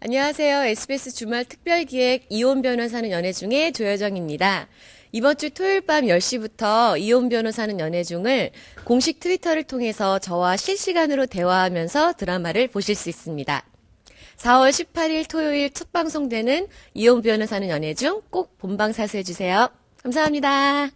안녕하세요. SBS 주말 특별 기획 이혼 변호사는 연애 중의 조여정입니다. 이번 주 토요일 밤 10시부터 이혼 변호사는 연애 중을 공식 트위터를 통해서 저와 실시간으로 대화하면서 드라마를 보실 수 있습니다. 4월 18일 토요일 첫 방송되는 이혼 변호사는 연애 중 꼭 본방 사수해주세요. 감사합니다.